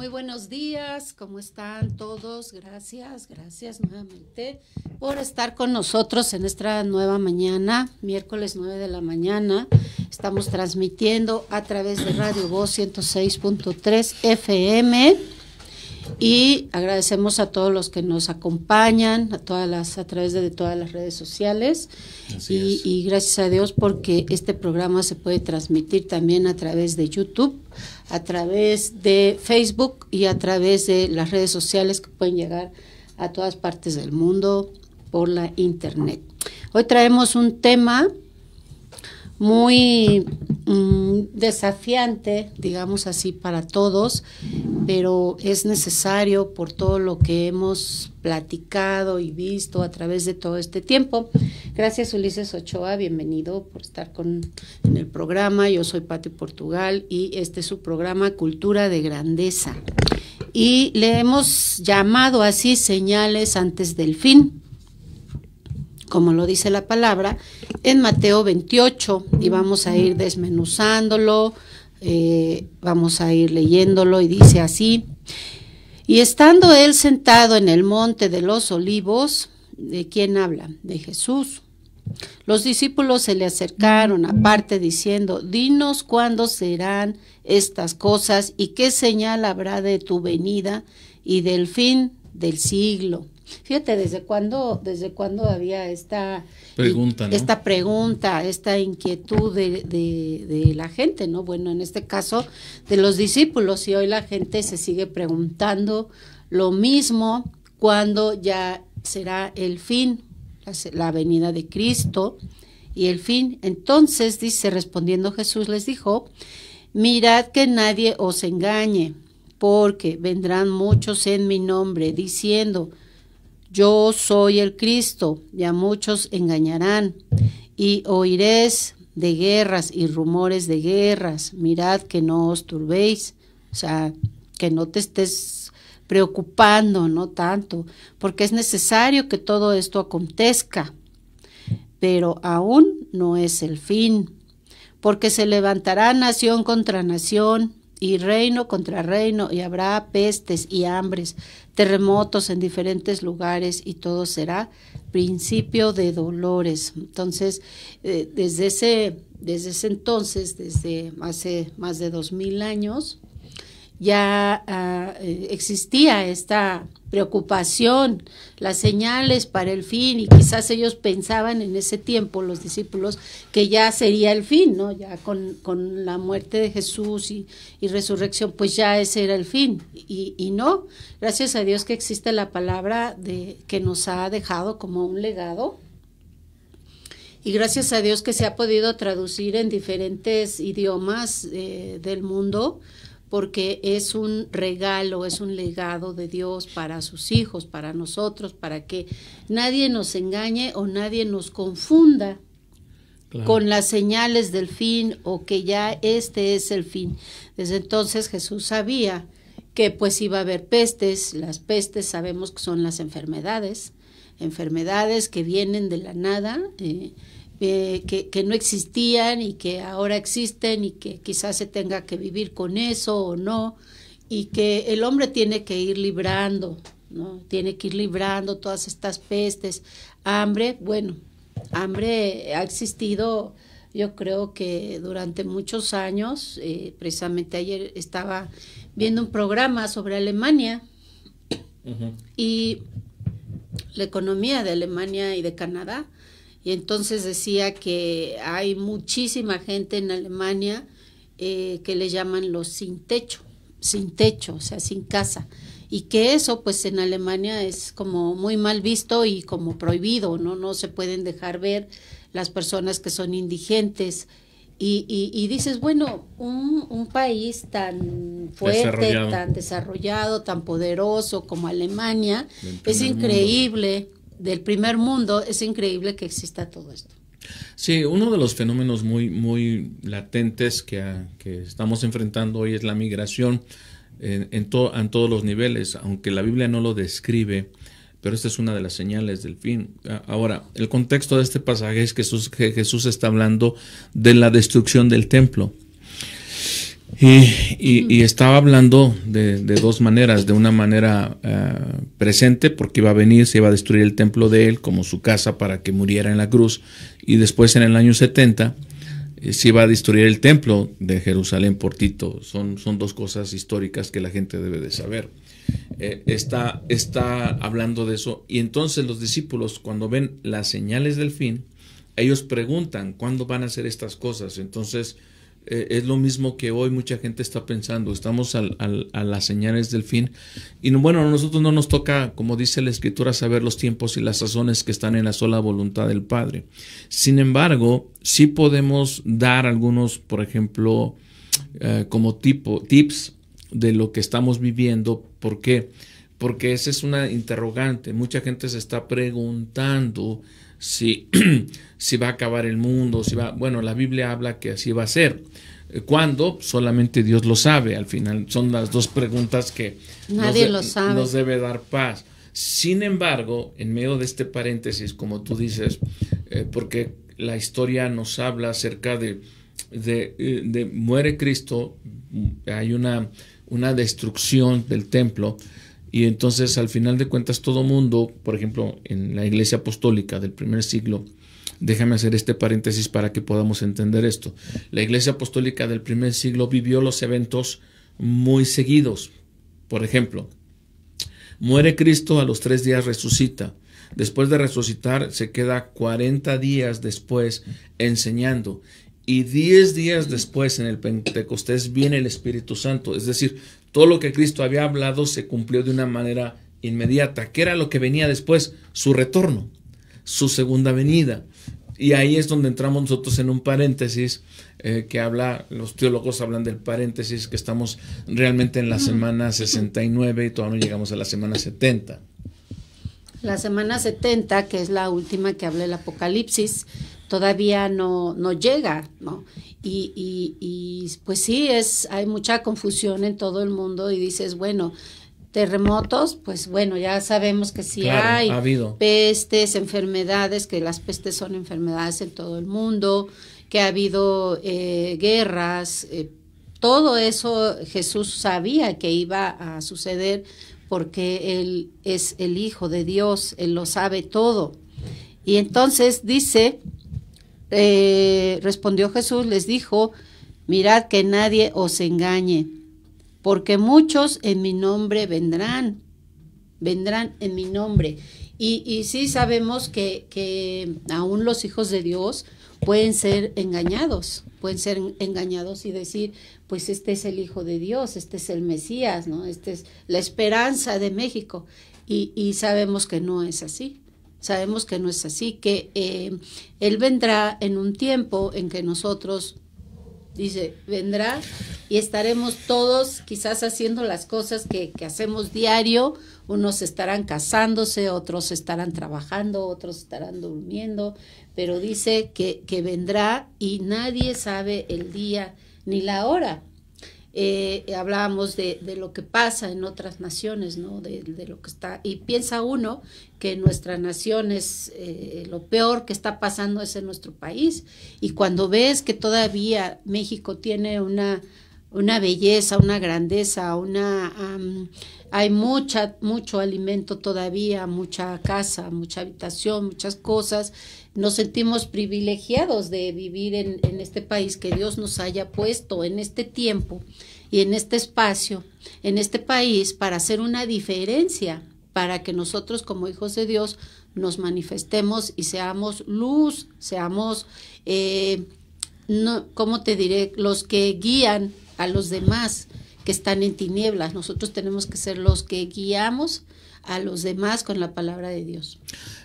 Muy buenos días, ¿cómo están todos? Gracias, gracias nuevamente por estar con nosotros en esta nueva mañana, miércoles 9 de la mañana. Estamos transmitiendo a través de Radio Voz 106.3 FM y agradecemos a todos los que nos acompañan a todas a través de, todas las redes sociales y, y, gracias a Dios porque este programa se puede transmitir también a través de YouTube a través de Facebook y a través de las redes sociales que pueden llegar a todas partes del mundo por la internet. Hoy traemos un tema muy mm, desafiante, digamos así, para todos, pero es necesario por todo lo que hemos platicado y visto a través de todo este tiempo. Gracias Ulises Ochoa, bienvenido por estar con, en el programa. Yo soy Pati Portugal y este es su programa Cultura de Grandeza. Y le hemos llamado así señales antes del fin como lo dice la palabra, en Mateo 28 y vamos a ir desmenuzándolo, eh, vamos a ir leyéndolo y dice así, y estando él sentado en el monte de los olivos, ¿de quién habla? De Jesús. Los discípulos se le acercaron aparte diciendo, dinos cuándo serán estas cosas y qué señal habrá de tu venida y del fin del siglo. Fíjate, ¿desde cuándo, desde cuándo había esta pregunta, esta, pregunta esta inquietud de, la gente, ¿no? Bueno, en este caso de los discípulos y hoy la gente se sigue preguntando lo mismo ¿cuándo ya será el fin, la venida de Cristo y el fin. Entonces, dice, respondiendo Jesús les dijo, mirad que nadie os engañe, porque vendrán muchos en mi nombre, diciendo, yo soy el Cristo, y a muchos engañarán, y oiréis de guerras y rumores de guerras. Mirad que no os turbéis, o sea, que no te estés preocupando, no tanto, porque es necesario que todo esto acontezca, pero aún no es el fin, porque se levantará nación contra nación y reino contra reino, y habrá pestes y hambres, terremotos en diferentes lugares y todo será principio de dolores. Entonces, eh, desde, ese, desde ese entonces, desde hace más de dos mil años, ya ah, eh, existía esta preocupación, las señales para el fin, y quizás ellos pensaban en ese tiempo, los discípulos, que ya sería el fin, ¿no? Ya con, la muerte de Jesús y, resurrección, pues ya ese era el fin. Y, y, no, gracias a Dios que existe la palabra de, que nos ha dejado como un legado. Y gracias a Dios que se ha podido traducir en diferentes idiomas eh, del mundo porque es un regalo, es un legado de Dios para sus hijos, para nosotros, para que nadie nos engañe o nadie nos confunda con las señales del fin o que ya este es el fin. Desde entonces Jesús sabía que pues iba a haber pestes, las pestes sabemos que son las enfermedades, enfermedades que vienen de la nada, eh, que, no existían y que ahora existen y que quizás se tenga que vivir con eso o no, y que el hombre tiene que ir librando, ¿no? Tiene que ir librando todas estas pestes, hambre, bueno, hambre ha existido yo creo que durante muchos años, eh, precisamente ayer estaba viendo un programa sobre Alemania y la economía de Alemania y de Canadá y entonces decía que hay muchísima gente en Alemania eh, que le llaman los sin techo, sin techo, o sea, sin casa, y que eso pues en Alemania es como muy mal visto y como prohibido, ¿no? No se pueden dejar ver las personas que son indigentes. Y, y, dices, bueno, un, país tan fuerte, tan desarrollado, tan poderoso como Alemania, es increíble del primer mundo, es increíble que exista todo esto. Sí, uno de los fenómenos muy, muy latentes que, ah, estamos enfrentando hoy es la migración en, en, en, todos los niveles, aunque la Biblia no lo describe, pero esta es una de las señales del fin. Ah, ahora, el contexto de este pasaje es que Jesús está hablando de la destrucción del templo. Y, estaba hablando de, dos maneras, de una manera eh, presente, porque iba a venir, se iba a destruir el templo de él como su casa para que muriera en la cruz, y después en el año 70 eh, se iba a destruir el templo de Jerusalén por Tito. Son, dos cosas históricas que la gente debe de saber. Eh, está, está hablando de eso, y entonces los discípulos cuando ven las señales del fin, ellos preguntan, ¿cuándo van a hacer estas cosas? Entonces, eh, es lo mismo que hoy mucha gente está pensando. Estamos a las señales del fin. Y bueno, a nosotros no nos toca, como dice la Escritura, saber los tiempos y las razones que están en la sola voluntad del Padre. Sin embargo, sí podemos dar algunos, por ejemplo, eh, como tipo, tips de lo que estamos viviendo. ¿Por qué? Porque esa es una interrogante. Mucha gente se está preguntando si, si va a acabar el mundo, si va, bueno, la Biblia habla que así va a ser. Eh, ¿Cuándo? Solamente Dios lo sabe. Al final son las dos preguntas que Nadie nos, sabe. nos debe dar paz. Sin embargo, en medio de este paréntesis, como tú dices, eh, porque la historia nos habla acerca de, de, eh, de muere Cristo, hay una, una destrucción del templo, y entonces al final de cuentas todo mundo, por ejemplo, en la iglesia apostólica del primer siglo, déjame hacer este paréntesis para que podamos entender esto, la iglesia apostólica del primer siglo vivió los eventos muy seguidos. Por ejemplo, muere Cristo, a los tres días resucita. Después de resucitar, se queda 40 días después enseñando. Y 10 días después, en el Pentecostés, viene el Espíritu Santo. Es decir, todo lo que Cristo había hablado se cumplió de una manera inmediata, que era lo que venía después, su retorno, su segunda venida. Y ahí es donde entramos nosotros en un paréntesis eh, que habla, los teólogos hablan del paréntesis, que estamos realmente en la semana 69 y todavía no llegamos a la semana 70. La semana 70, que es la última que habla el Apocalipsis, todavía no, no llega, ¿no? Y, y, pues sí, es, hay mucha confusión en todo el mundo y dices, bueno, terremotos, pues bueno, ya sabemos que sí hay. Pestes, enfermedades, que las pestes son enfermedades en todo el mundo, que ha habido eh, guerras, eh, todo eso Jesús sabía que iba a suceder porque Él es el Hijo de Dios, Él lo sabe todo. Y entonces dice eh, respondió Jesús, les dijo, mirad que nadie os engañe, porque muchos en mi nombre vendrán, vendrán en mi nombre. Y, sí sabemos que, aún los hijos de Dios pueden ser engañados, pueden ser engañados y decir, pues este es el Hijo de Dios, este es el Mesías, ¿no? Esta es la esperanza de México. y sabemos que no es así. Sabemos que no es así, que eh, Él vendrá en un tiempo en que nosotros, dice, vendrá y estaremos todos quizás haciendo las cosas que, que hacemos diario, unos estarán casándose, otros estarán trabajando, otros estarán durmiendo, pero dice que, que vendrá y nadie sabe el día ni la hora. Eh, hablábamos de, de, lo que pasa en otras naciones, ¿no? De, lo que está. Y piensa uno que nuestra nación es eh, lo peor que está pasando es en nuestro país. Y cuando ves que todavía México tiene una una belleza, una grandeza, una... hay mucha, mucho alimento todavía, mucha casa, mucha habitación, muchas cosas. Nos sentimos privilegiados de vivir en, este país que Dios nos haya puesto en este tiempo y en este espacio, en este país, para hacer una diferencia, para que nosotros como hijos de Dios nos manifestemos y seamos luz, seamos, eh, no, ¿cómo te diré?, los que guían a los demás que están en tinieblas. Nosotros tenemos que ser los que guiamos a los demás con la palabra de Dios.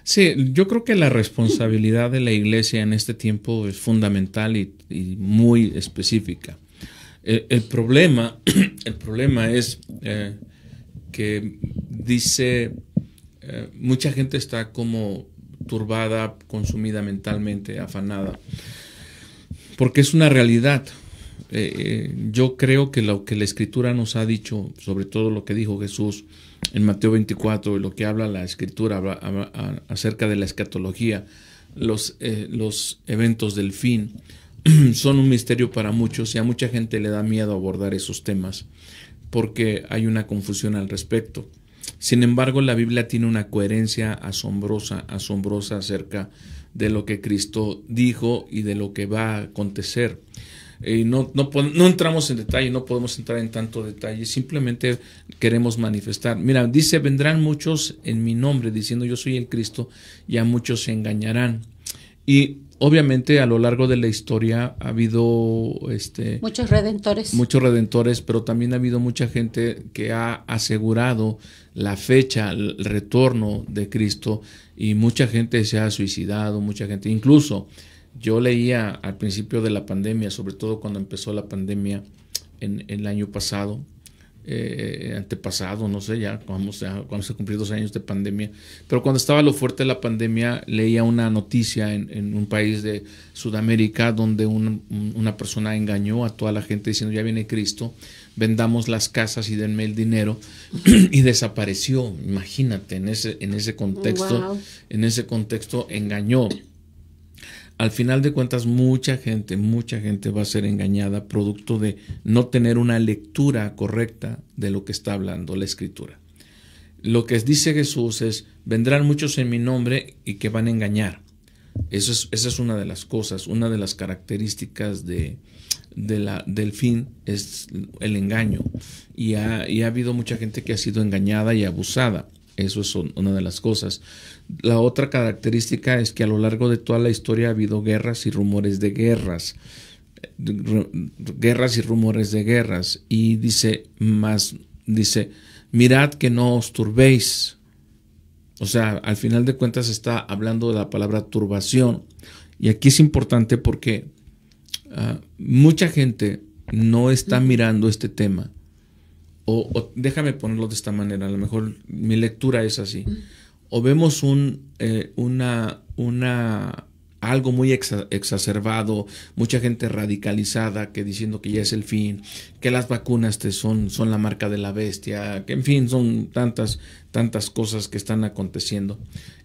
Sí, yo creo que la responsabilidad de la iglesia en este tiempo es fundamental y, muy específica. Eh, el, problema, el problema es eh, que dice, eh, mucha gente está como turbada, consumida mentalmente, afanada, porque es una realidad. Eh, eh, yo creo que lo que la escritura nos ha dicho, sobre todo lo que dijo Jesús en Mateo 24, lo que habla la escritura acerca de la escatología, los, eh, los eventos del fin, son un misterio para muchos y a mucha gente le da miedo abordar esos temas porque hay una confusión al respecto. Sin embargo, la Biblia tiene una coherencia asombrosa, asombrosa acerca de lo que Cristo dijo y de lo que va a acontecer. Eh, no, no, entramos en detalle, no podemos entrar en tanto detalle, simplemente queremos manifestar. Mira, dice, vendrán muchos en mi nombre diciendo yo soy el Cristo, y a muchos se engañarán. Y obviamente a lo largo de la historia ha habido este, muchos redentores. Muchos redentores, pero también ha habido mucha gente que ha asegurado la fecha, el retorno de Cristo, y mucha gente se ha suicidado, mucha gente incluso yo leía al principio de la pandemia, sobre todo cuando empezó la pandemia en, el año pasado, eh, antepasado, no sé, ya vamos, se vamos dos años de pandemia, pero cuando estaba lo fuerte de la pandemia, leía una noticia en, un país de Sudamérica donde una persona engañó a toda la gente diciendo, ya viene Cristo, vendamos las casas y denme el dinero y desapareció. Imagínate, en ese, en ese contexto, en ese contexto engañó al final de cuentas mucha gente, mucha gente va a ser engañada producto de no tener una lectura correcta de lo que está hablando la escritura. Lo que dice Jesús es, vendrán muchos en mi nombre y que van a engañar. Eso es, esa es una de las cosas, una de las características de, del fin es el engaño. y ha habido mucha gente que ha sido engañada y abusada. Eso es una de las cosas. La otra característica es que a lo largo de toda la historia ha habido guerras y rumores de guerras. Eh, guerras y rumores de guerras. Y dice más, dice, mirad que no os turbéis. O sea, al final de cuentas está hablando de la palabra turbación. Y aquí es importante porque ah, mucha gente no está mirando este tema o, déjame ponerlo de esta manera, a lo mejor mi lectura es así, o vemos un, eh, una, una, algo muy exacerbado, mucha gente radicalizada que diciendo que ya es el fin, que las vacunas te son, son la marca de la bestia, que en fin, son tantas, tantas cosas que están aconteciendo.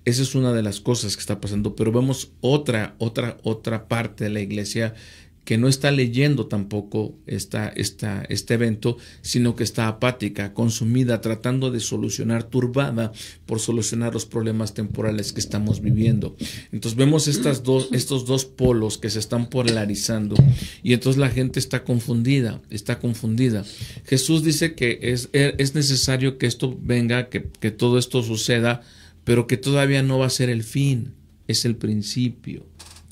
Esa es una de las cosas que está pasando, pero vemos otra, otra, otra parte de la iglesia que no está leyendo tampoco este evento, sino que está apática, consumida, tratando de solucionar, turbada por solucionar los problemas temporales que estamos viviendo. Entonces vemos estas dos, estos dos polos que se están polarizando y entonces la gente está confundida, está confundida. Jesús dice que es, er, es necesario que esto venga, que, que todo esto suceda, pero que todavía no va a ser el fin, es el principio.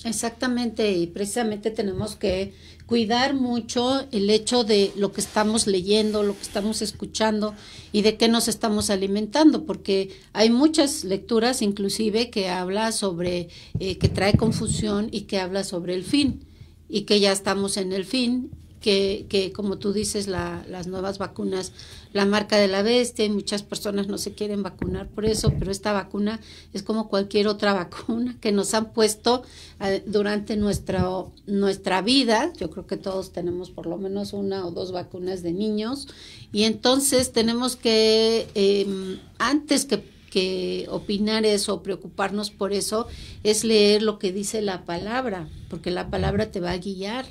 Exactamente, y precisamente tenemos que cuidar mucho el hecho de lo que estamos leyendo, lo que estamos escuchando y de qué nos estamos alimentando, porque hay muchas lecturas inclusive que habla sobre, eh, que trae confusión y que habla sobre el fin y que ya estamos en el fin que, como tú dices, las nuevas vacunas, la marca de la bestia, muchas personas no se quieren vacunar por eso, pero esta vacuna es como cualquier otra vacuna que nos han puesto eh, durante nuestra nuestra vida. Yo creo que todos tenemos por lo menos una o dos vacunas de niños, y entonces tenemos que, em, antes que que opinar eso, preocuparnos por eso, es leer lo que dice la palabra, porque la palabra te va a guiar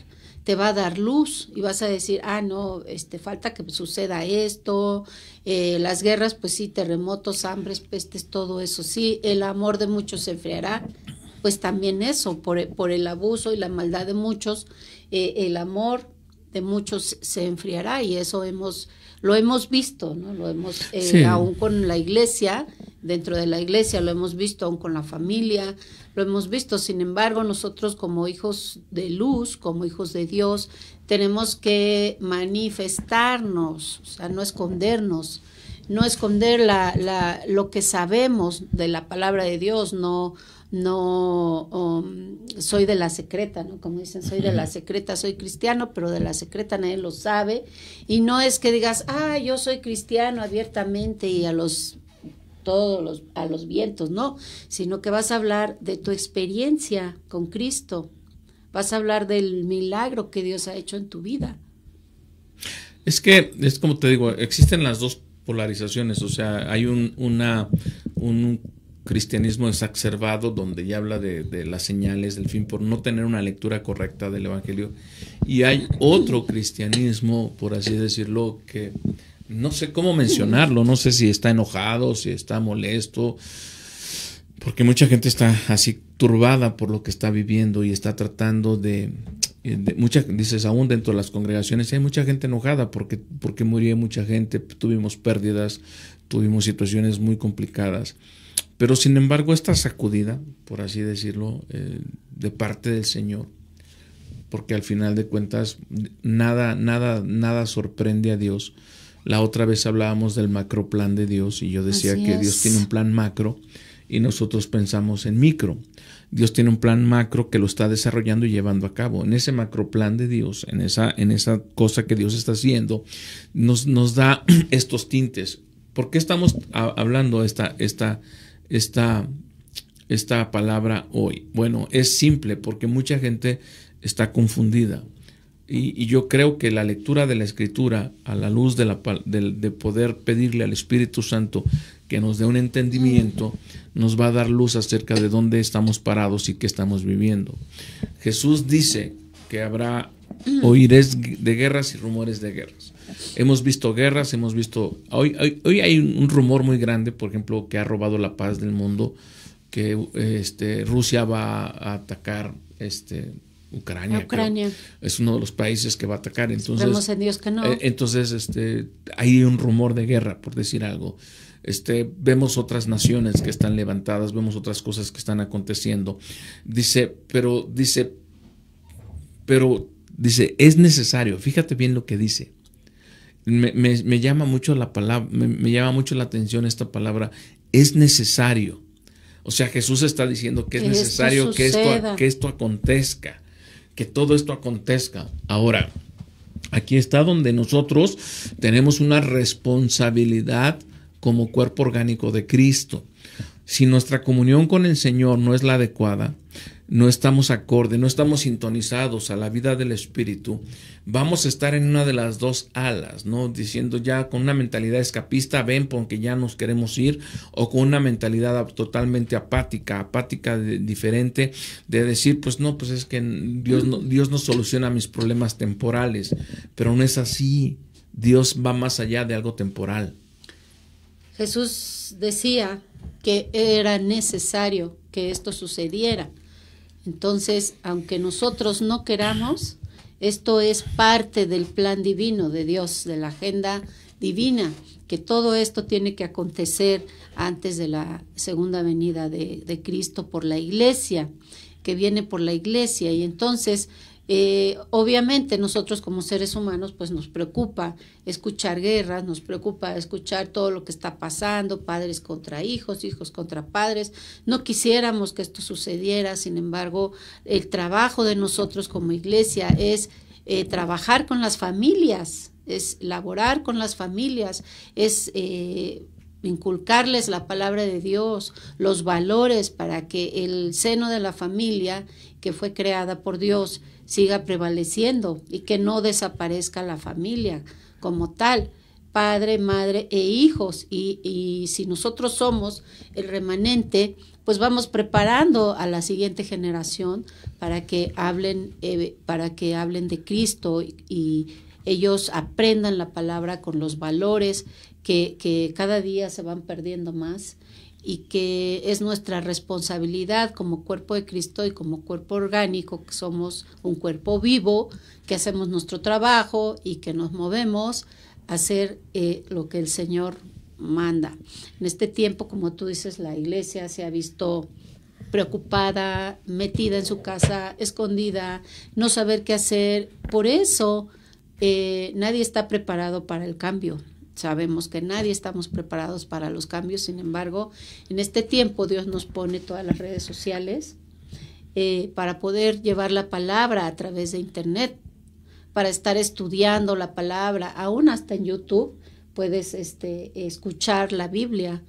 te va a dar luz y vas a decir, ah, no, este, falta que suceda esto, eh, las guerras, pues sí, terremotos, hambres, pestes, todo eso, sí, el amor de muchos se enfriará, pues también eso, por, el abuso y la maldad de muchos, eh, el amor de muchos se enfriará y eso hemos, lo hemos visto, ¿no? Lo hemos, eh, aún con la iglesia, dentro de la iglesia, lo hemos visto con la familia, lo hemos visto. Sin embargo, nosotros como hijos de luz, como hijos de Dios, tenemos que manifestarnos, o sea, no escondernos, no esconder la, lo que sabemos de la palabra de Dios, no no um, soy de la secreta, ¿no? Como dicen, soy de la secreta, soy cristiano, pero de la secreta nadie lo sabe. Y no es que digas, ah, yo soy cristiano abiertamente y a los todos los, a los vientos, no, sino que vas a hablar de tu experiencia con Cristo, vas a hablar del milagro que Dios ha hecho en tu vida. Es que, es como te digo, existen las dos polarizaciones, o sea, hay un, un cristianismo exacerbado donde ya habla de, las señales del fin por no tener una lectura correcta del Evangelio y hay otro cristianismo, por así decirlo, que no sé cómo mencionarlo, no sé si está enojado, si está molesto, porque mucha gente está así turbada por lo que está viviendo y está tratando de, muchas eh, mucha, dices, aún dentro de las congregaciones hay mucha gente enojada porque, porque murió mucha gente, tuvimos pérdidas, tuvimos situaciones muy complicadas. Pero sin embargo, está sacudida, por así decirlo, eh, de parte del Señor, porque al final de cuentas nada, nada, nada sorprende a Dios la otra vez hablábamos del macro plan de Dios y yo decía que Dios tiene un plan macro y nosotros pensamos en micro. Dios tiene un plan macro que lo está desarrollando y llevando a cabo. En ese macro plan de Dios, en esa, en esa cosa que Dios está haciendo, nos, nos da estos tintes. ¿Por qué estamos hablando esta, esta, esta, esta palabra hoy? Bueno, es simple porque mucha gente está confundida. Y, yo creo que la lectura de la Escritura, a la luz de, la, de, poder pedirle al Espíritu Santo que nos dé un entendimiento, nos va a dar luz acerca de dónde estamos parados y qué estamos viviendo. Jesús dice que habrá oíres de guerras y rumores de guerras. Hemos visto guerras, hemos visto... Hoy, hoy, hoy hay un rumor muy grande, por ejemplo, que ha robado la paz del mundo, que este, Rusia va a atacar este, Ucrania. Es uno de los países que va a atacar. Entonces, eh, entonces este, hay un rumor de guerra, por decir algo. Este, vemos otras naciones que están levantadas, vemos otras cosas que están aconteciendo. Dice, pero dice, pero dice, es necesario, fíjate bien lo que dice. Me, llama mucho la palabra, me, llama mucho la atención esta palabra, es necesario. O sea, Jesús está diciendo que, es necesario que, esto, que esto acontezca que todo esto acontezca. Ahora, aquí está donde nosotros tenemos una responsabilidad como cuerpo orgánico de Cristo. Si nuestra comunión con el Señor no es la adecuada, no estamos acorde, no estamos sintonizados a la vida del Espíritu, vamos a estar en una de las dos alas, ¿no? Diciendo ya con una mentalidad escapista, ven porque ya nos queremos ir, o con una mentalidad totalmente apática, apática diferente, de decir, pues no, pues es que Dios Dios no soluciona mis problemas temporales, pero no es así, Dios va más allá de algo temporal. Jesús decía que era necesario que esto sucediera entonces, aunque nosotros no queramos, esto es parte del plan divino de Dios, de la agenda divina, que todo esto tiene que acontecer antes de la segunda venida de, Cristo por la iglesia, que viene por la iglesia. Y entonces eh, obviamente nosotros como seres humanos pues nos preocupa escuchar guerras, nos preocupa escuchar todo lo que está pasando, padres contra hijos, hijos contra padres. No quisiéramos que esto sucediera, sin embargo el trabajo de nosotros como iglesia es eh, trabajar con las familias, es laborar con las familias, es... Eh, inculcarles la palabra de Dios, los valores para que el seno de la familia que fue creada por Dios siga prevaleciendo y que no desaparezca la familia como tal, padre, madre e hijos. Y, si nosotros somos el remanente, pues vamos preparando a la siguiente generación para que hablen, eh, para que hablen de Cristo y, y ellos aprendan la palabra con los valores que, que, cada día se van perdiendo más y que es nuestra responsabilidad como cuerpo de Cristo y como cuerpo orgánico, que somos un cuerpo vivo, que hacemos nuestro trabajo y que nos movemos a hacer eh, lo que el Señor manda. En este tiempo, como tú dices, la iglesia se ha visto preocupada, metida en su casa, escondida, no saber qué hacer. Por eso eh, nadie está preparado para el cambio. Sabemos que nadie estamos preparados para los cambios, sin embargo, en este tiempo Dios nos pone todas las redes sociales eh, para poder llevar la palabra a través de Internet, para estar estudiando la palabra, aún hasta en YouTube puedes este, escuchar la Biblia,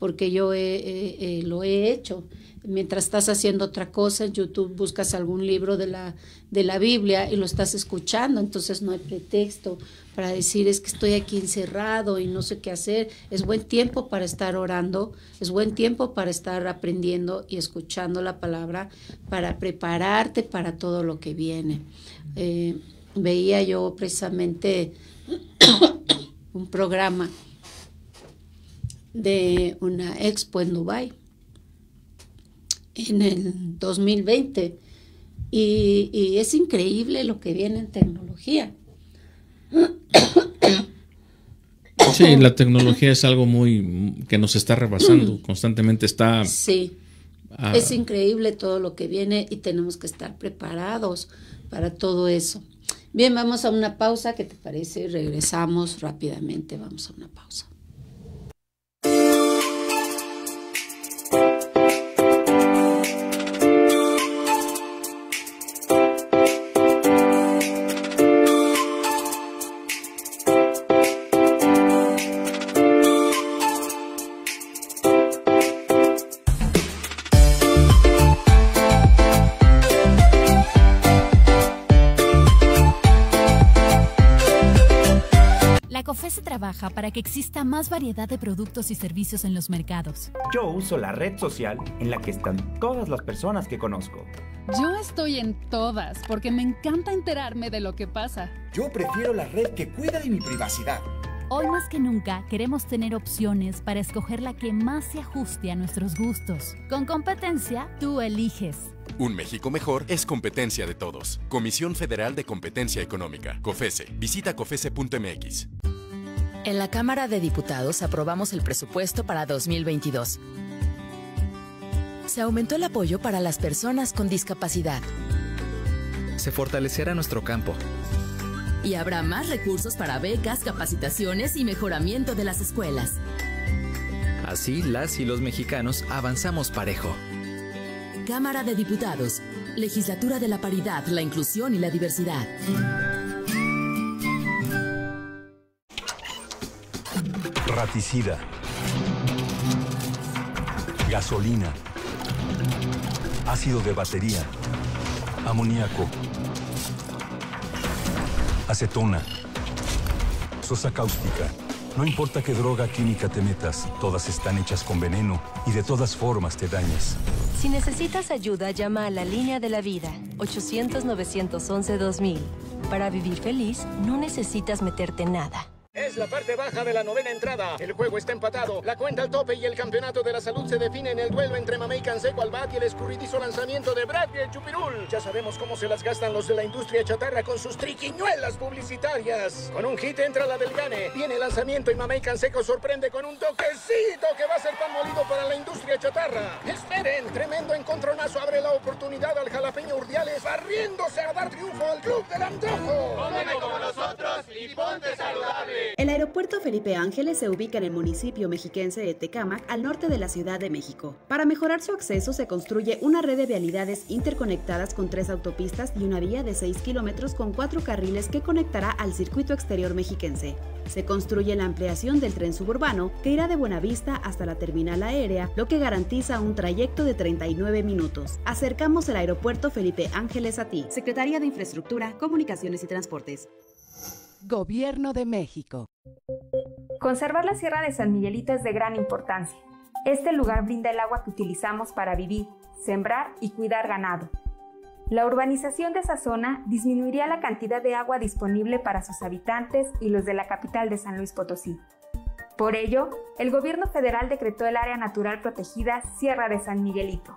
porque yo eh, lo he hecho mientras estás haciendo otra cosa, en YouTube buscas algún libro de la, de la Biblia y lo estás escuchando, entonces no hay pretexto para decir es que estoy aquí encerrado y no sé qué hacer. Es buen tiempo para estar orando, es buen tiempo para estar aprendiendo y escuchando la palabra, para prepararte para todo lo que viene. Eh, veía yo precisamente un programa de una expo en Dubái en el 2020. Y, y es increíble lo que viene en tecnología. Sí, la tecnología es algo muy que nos está rebasando, mm. constantemente está... Sí, es increíble todo lo que viene y tenemos que estar preparados para todo eso. Bien, vamos a una pausa, ¿qué te parece? Regresamos rápidamente, vamos a una pausa. que exista más variedad de productos y servicios en los mercados. Yo uso la red social en la que están todas las personas que conozco. Yo estoy en todas porque me encanta enterarme de lo que pasa. Yo prefiero la red que cuida de mi privacidad. Hoy más que nunca queremos tener opciones para escoger la que más se ajuste a nuestros gustos. Con competencia, tú eliges. Un México mejor es competencia de todos. Comisión Federal de Competencia Económica, COFESE. Visita COFESE.mx. En la Cámara de Diputados aprobamos el presupuesto para 2022. Se aumentó el apoyo para las personas con discapacidad. Se fortalecerá nuestro campo. Y habrá más recursos para becas, capacitaciones y mejoramiento de las escuelas. Así las y los mexicanos avanzamos parejo. Cámara de Diputados, Legislatura de la Paridad, la Inclusión y la Diversidad. Pesticida, gasolina, ácido de batería, amoníaco, acetona, sosa cáustica. No importa qué droga química te metas, todas están hechas con veneno y de todas formas te dañas. Si necesitas ayuda, llama a la línea de la vida, 800-911-2000. Para vivir feliz, no necesitas meterte nada. Es la parte baja de la novena entrada. El juego está empatado. La cuenta al tope y el campeonato de la salud se define en el duelo entre Mamey Canseco al bat y el escurridizo lanzamiento de Brad y Chupirul. Ya sabemos cómo se las gastan los de la industria chatarra con sus triquiñuelas publicitarias. Con un hit entra la del Gane. Viene lanzamiento y Mamey Canseco sorprende con un toquecito que va a ser pan molido para la industria chatarra. Esperen, tremendo encontronazo abre la oportunidad al jalapeño Urdiales barriéndose a dar triunfo al club del antojo. ¡Pónganme como nosotros y ponte saludable. El aeropuerto Felipe Ángeles se ubica en el municipio mexiquense de Tecámac, al norte de la Ciudad de México. Para mejorar su acceso se construye una red de vialidades interconectadas con tres autopistas y una vía de 6 kilómetros con cuatro carriles que conectará al circuito exterior mexiquense. Se construye la ampliación del tren suburbano que irá de Buenavista hasta la terminal aérea, lo que garantiza un trayecto de 39 minutos. Acercamos el aeropuerto Felipe Ángeles a ti. Secretaría de Infraestructura, Comunicaciones y Transportes. Gobierno de México. Conservar la Sierra de San Miguelito es de gran importancia. Este lugar brinda el agua que utilizamos para vivir, sembrar y cuidar ganado. La urbanización de esa zona disminuiría la cantidad de agua disponible para sus habitantes y los de la capital de San Luis Potosí. Por ello, el gobierno federal decretó el área natural protegida Sierra de San Miguelito.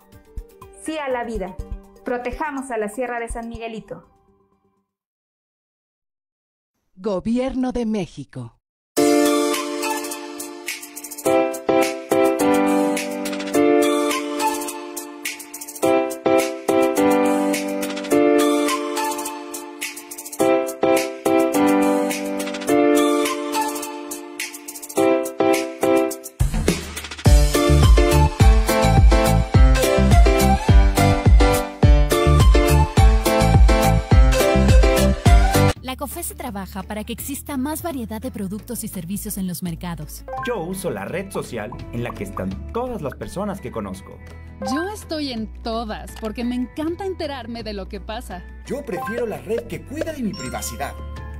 Sí a la vida. Protejamos a la Sierra de San Miguelito. Gobierno de México. que exista más variedad de productos y servicios en los mercados. Yo uso la red social en la que están todas las personas que conozco. Yo estoy en todas porque me encanta enterarme de lo que pasa. Yo prefiero la red que cuida de mi privacidad.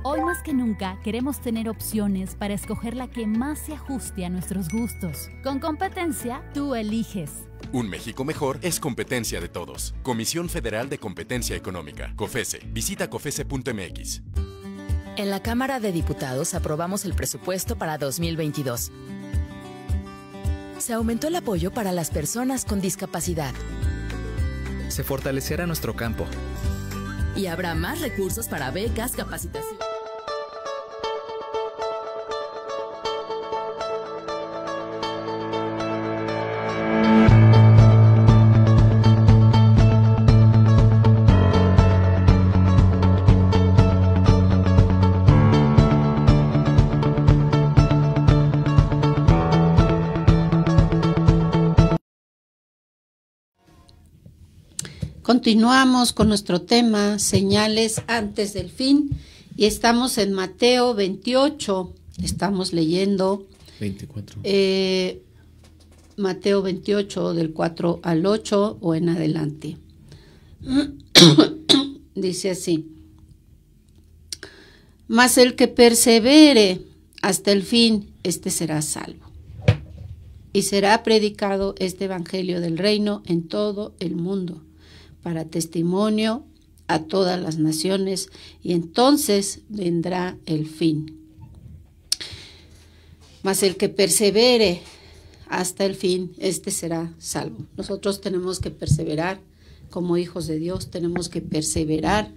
Hoy más que nunca queremos tener opciones para escoger la que más se ajuste a nuestros gustos. Con competencia, tú eliges. Un México mejor es competencia de todos. Comisión Federal de Competencia Económica, COFESE. Visita COFESE.mx. En la Cámara de Diputados aprobamos el presupuesto para 2022. Se aumentó el apoyo para las personas con discapacidad. Se fortalecerá nuestro campo. Y habrá más recursos para becas, capacitación. Continuamos con nuestro tema, señales antes del fin, y estamos en Mateo 28, estamos leyendo 24. Eh, Mateo 28 del 4 al 8 o en adelante. Dice así, mas el que persevere hasta el fin, este será salvo. Y será predicado este Evangelio del Reino en todo el mundo para testimonio a todas las naciones, y entonces vendrá el fin. Mas el que persevere hasta el fin, este será salvo. Nosotros tenemos que perseverar como hijos de Dios, tenemos que perseverar,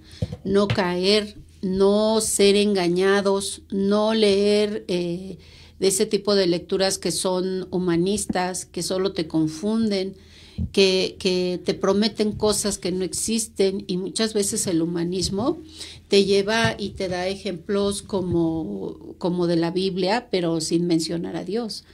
no caer, no ser engañados, no leer eh, de ese tipo de lecturas que son humanistas, que solo te confunden, que, que te prometen cosas que no existen y muchas veces el humanismo te lleva y te da ejemplos como, como de la Biblia, pero sin mencionar a Dios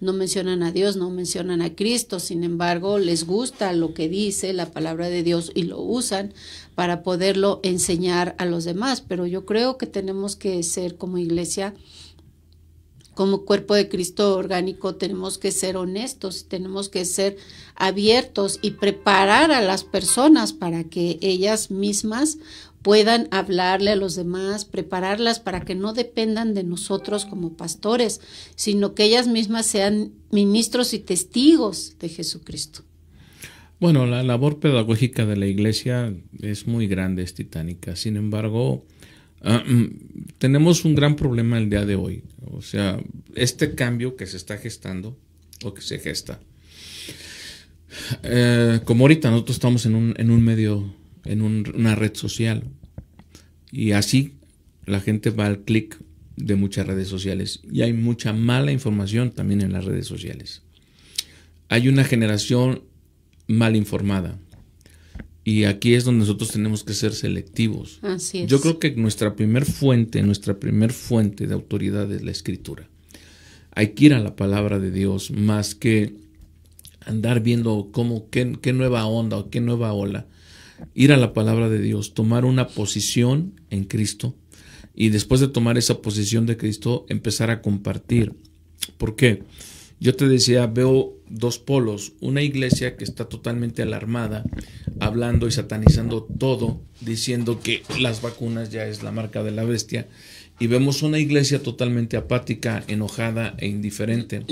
no mencionan a Dios, no mencionan a Cristo, sin embargo, les gusta lo que dice la palabra de Dios y lo usan para poderlo enseñar a los demás. Pero yo creo que tenemos que ser como iglesia como cuerpo de Cristo orgánico tenemos que ser honestos, tenemos que ser abiertos y preparar a las personas para que ellas mismas puedan hablarle a los demás, prepararlas para que no dependan de nosotros como pastores, sino que ellas mismas sean ministros y testigos de Jesucristo. Bueno, la labor pedagógica de la iglesia es muy grande, es titánica. Sin embargo, Ah, mm, tenemos un gran problema el día de hoy. O sea, este cambio que se está gestando o que se gesta. Eh, como ahorita nosotros estamos en un, en un medio, en una red social. Y así la gente va al clic de muchas redes sociales. Y hay mucha mala información también en las redes sociales. Hay una generación mal informada. Y aquí es donde nosotros tenemos que ser selectivos. Yo creo que nuestra primer fuente, nuestra primer fuente de autoridad es la escritura. Hay que ir a la palabra de Dios más que andar viendo cómo, qué, nueva onda o qué nueva ola. Ir a la palabra de Dios, tomar una posición en Cristo y después de tomar esa posición de Cristo empezar a compartir. ¿Por qué? Yo te decía, veo dos polos, una iglesia que está totalmente alarmada, hablando y satanizando todo, diciendo que las vacunas ya es la marca de la bestia, y vemos una iglesia totalmente apática, enojada e indiferente.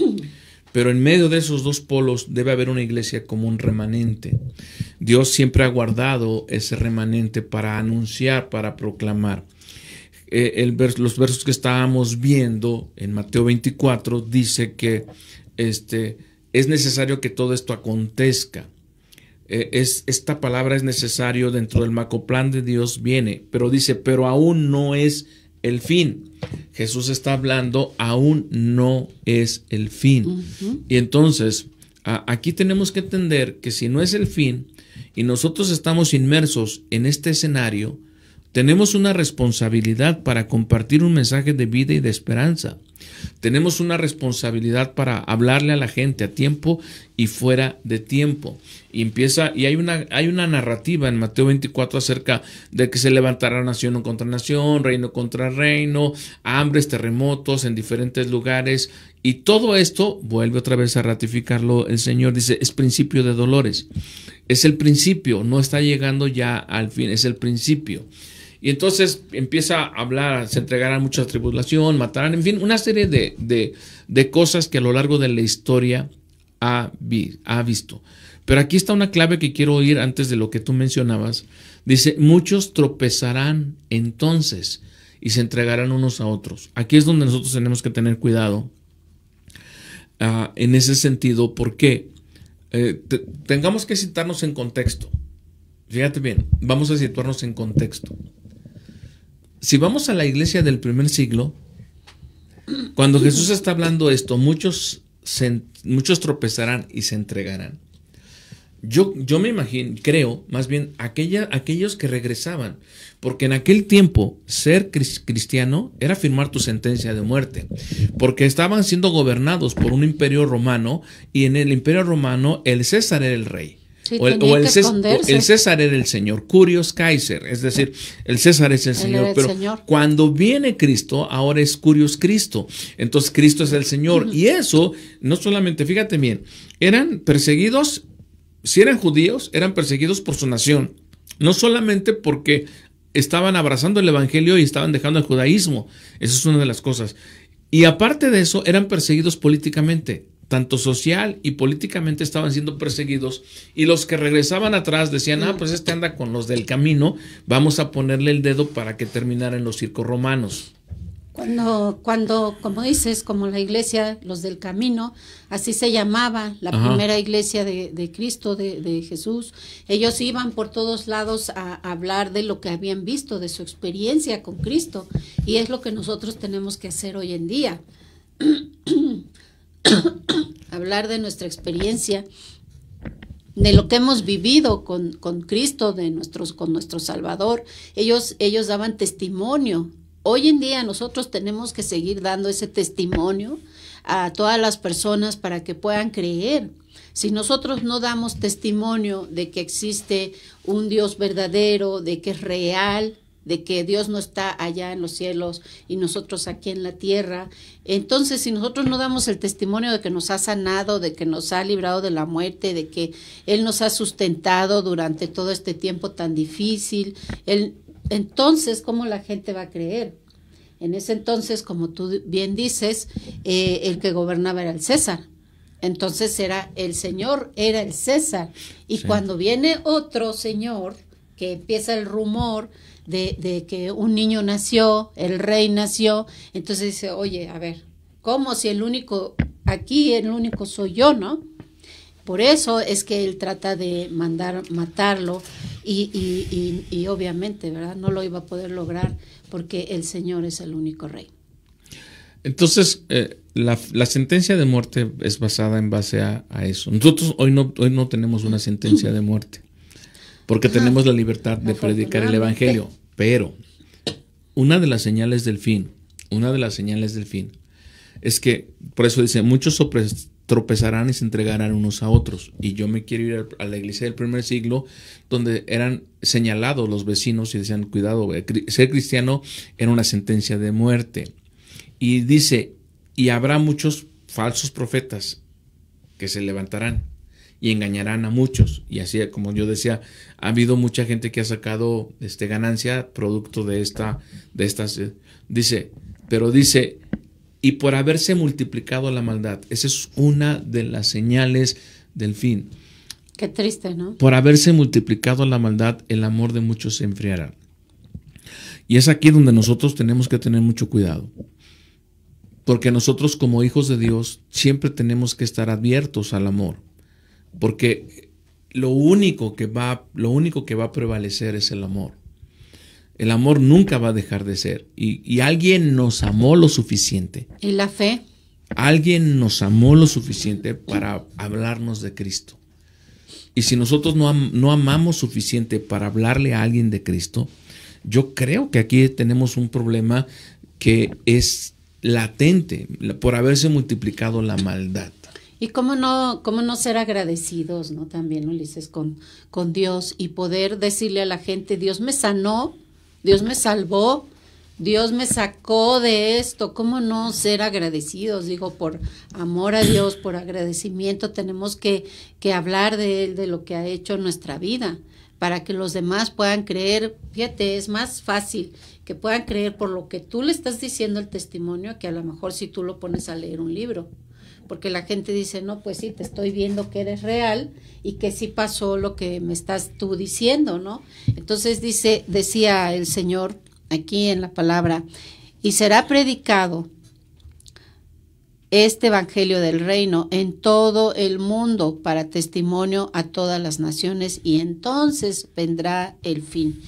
Pero en medio de esos dos polos debe haber una iglesia como un remanente. Dios siempre ha guardado ese remanente para anunciar, para proclamar. Eh, el los versos que estábamos viendo en Mateo 24 dice que este, es necesario que todo esto acontezca. Eh, es, esta palabra es necesario dentro del macoplan de Dios viene, pero dice, pero aún no es el fin. Jesús está hablando, aún no es el fin. Y entonces, aquí tenemos que entender que si no es el fin y nosotros estamos inmersos en este escenario, tenemos una responsabilidad para compartir un mensaje de vida y de esperanza. Tenemos una responsabilidad para hablarle a la gente a tiempo y fuera de tiempo. Y empieza, y hay una, hay una narrativa en Mateo 24 acerca de que se levantará nación contra nación, reino contra reino, hambres, terremotos en diferentes lugares. Y todo esto, vuelve otra vez a ratificarlo el Señor, dice, es principio de dolores. Es el principio, no está llegando ya al fin, es el principio. Y entonces empieza a hablar, se entregarán mucha tribulación, matarán, en fin, una serie de, cosas que a lo largo de la historia ha, vi, ha visto. Pero aquí está una clave que quiero oír antes de lo que tú mencionabas. Dice, muchos tropezarán entonces y se entregarán unos a otros. Aquí es donde nosotros tenemos que tener cuidado ah, en ese sentido, porque eh, tengamos que citarnos en contexto. Fíjate bien, vamos a situarnos en contexto si vamos a la iglesia del primer siglo, cuando Jesús está hablando esto, muchos, muchos tropezarán y se entregarán. Yo, yo me imagino, creo, más bien, aquella, aquellos que regresaban, porque en aquel tiempo ser cristiano era firmar tu sentencia de muerte, porque estaban siendo gobernados por un imperio romano y en el imperio romano el César era el rey o, el, César era el Señor, Curios Kaiser, es decir, el César es el Señor, pero cuando viene Cristo, ahora es Curios Cristo, entonces Cristo es el Señor, y eso no solamente, fíjate bien, eran perseguidos, si eran judíos, eran perseguidos por su nación, no solamente porque estaban abrazando el Evangelio y estaban dejando el judaísmo, eso es una de las cosas, y aparte de eso, eran perseguidos políticamente, tanto social y políticamente estaban siendo perseguidos y los que regresaban atrás decían, ah, pues este anda con los del camino, vamos a ponerle el dedo para que terminara en los circos romanos. Cuando, cuando, como dices, como la iglesia, los del camino, así se llamaba la primera iglesia de, Cristo, de, Jesús, ellos iban por todos lados a, a, hablar de lo que habían visto, de su experiencia con Cristo, y es lo que nosotros tenemos que hacer hoy en día. hablar de nuestra experiencia, de lo que hemos vivido con, Cristo, de nuestros, con nuestro Salvador. Ellos, ellos daban testimonio. Hoy en día nosotros tenemos que seguir dando ese testimonio a todas las personas para que puedan creer. Si nosotros no damos testimonio de que existe un Dios verdadero, de que es real, de que Dios no está allá en los cielos y nosotros aquí en la tierra. Entonces, si nosotros no damos el testimonio de que nos ha sanado, de que nos ha librado de la muerte, de que Él nos ha sustentado durante todo este tiempo tan difícil, él, entonces, ¿cómo la gente va a creer? En ese entonces, como tú bien dices, eh, el que gobernaba era el César. Entonces era el Señor, era el César. Y cuando viene otro Señor, que empieza el rumor, de, que un niño nació, el rey nació, entonces dice, oye, a ver, ¿cómo si el único, aquí el único soy yo, ¿no? Por eso es que él trata de mandar matarlo y, y, obviamente, ¿verdad? No lo iba a poder lograr porque el Señor es el único rey. Entonces, eh, la, sentencia de muerte es basada en base a, a eso. Nosotros hoy no, hoy no tenemos una sentencia de muerte porque tenemos la libertad de predicar el Evangelio. Pero una de las señales del fin, una de las señales del fin, es que, por eso dice, muchos tropezarán y se entregarán unos a otros. Y yo me quiero ir a la iglesia del primer siglo, donde eran señalados los vecinos y decían, cuidado, eh, ser cristiano era una sentencia de muerte. Y dice, y habrá muchos falsos profetas que se levantarán y engañarán a muchos. Y así, como yo decía, ha habido mucha gente que ha sacado este, ganancia producto de, esta, de Dice, pero dice, y por haberse multiplicado la maldad. Esa es una de las señales del fin. Qué triste, ¿no? Por haberse multiplicado la maldad, el amor de muchos se enfriará. Y es aquí donde nosotros tenemos que tener mucho cuidado. Porque nosotros como hijos de Dios siempre tenemos que estar abiertos al amor. Porque lo único que va, lo único que va a prevalecer es el amor. El amor nunca va a dejar de ser. Y, alguien nos amó lo suficiente. ¿Y la fe? Alguien nos amó lo suficiente para hablarnos de Cristo. Y si nosotros no, no, amamos suficiente para hablarle a alguien de Cristo, yo creo que aquí tenemos un problema que es latente por haberse multiplicado la maldad. Y cómo no, cómo no ser agradecidos, ¿no? También, Ulises, con, con Dios y poder decirle a la gente, Dios me sanó, Dios me salvó, Dios me sacó de esto, ¿cómo no ser agradecidos? Digo, por amor a Dios, por agradecimiento, tenemos que, que hablar de Él, de lo que ha hecho en nuestra vida, para que los demás puedan creer. Fíjate, es más fácil que puedan creer por lo que tú le estás diciendo el testimonio que a lo mejor si tú lo pones a leer un libro porque la gente dice, no, pues sí, te estoy viendo que eres real y que sí pasó lo que me estás tú diciendo, ¿no? Entonces dice, decía el Señor aquí en la palabra, y será predicado este Evangelio del Reino en todo el mundo para testimonio a todas las naciones y entonces vendrá el fin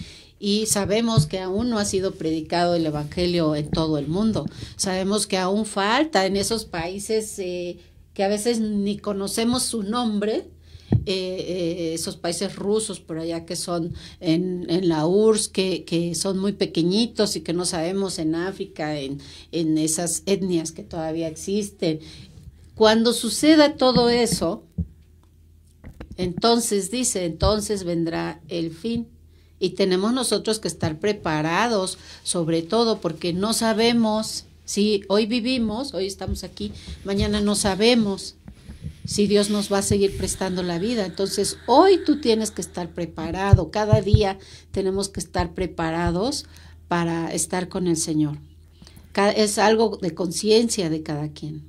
y sabemos que aún no ha sido predicado el Evangelio en todo el mundo. Sabemos que aún falta en esos países eh, que a veces ni conocemos su nombre, eh, eh, esos países rusos por allá que son en, la URSS, que, son muy pequeñitos y que no sabemos en África, en, en esas etnias que todavía existen. Cuando suceda todo eso, entonces dice, entonces vendrá el fin y tenemos nosotros que estar preparados, sobre todo porque no sabemos si hoy vivimos, hoy estamos aquí, mañana no sabemos si Dios nos va a seguir prestando la vida. Entonces, hoy tú tienes que estar preparado, cada día tenemos que estar preparados para estar con el Señor. Es algo de conciencia de cada quien.